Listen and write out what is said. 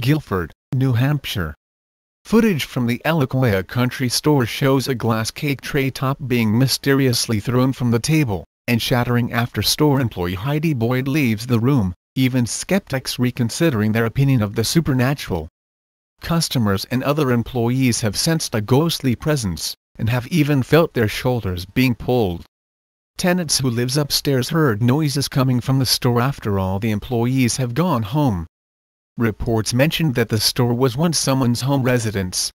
Guilford, New Hampshire. Footage from the Eliquia Country Store shows a glass cake tray top being mysteriously thrown from the table, and shattering after store employee Heidi Boyd leaves the room, even skeptics reconsidering their opinion of the supernatural. Customers and other employees have sensed a ghostly presence, and have even felt their shoulders being pulled tenants who lives upstairs heard noises coming from the store after all the employees have gone home. Reports mentioned that the store was once someone's home residence.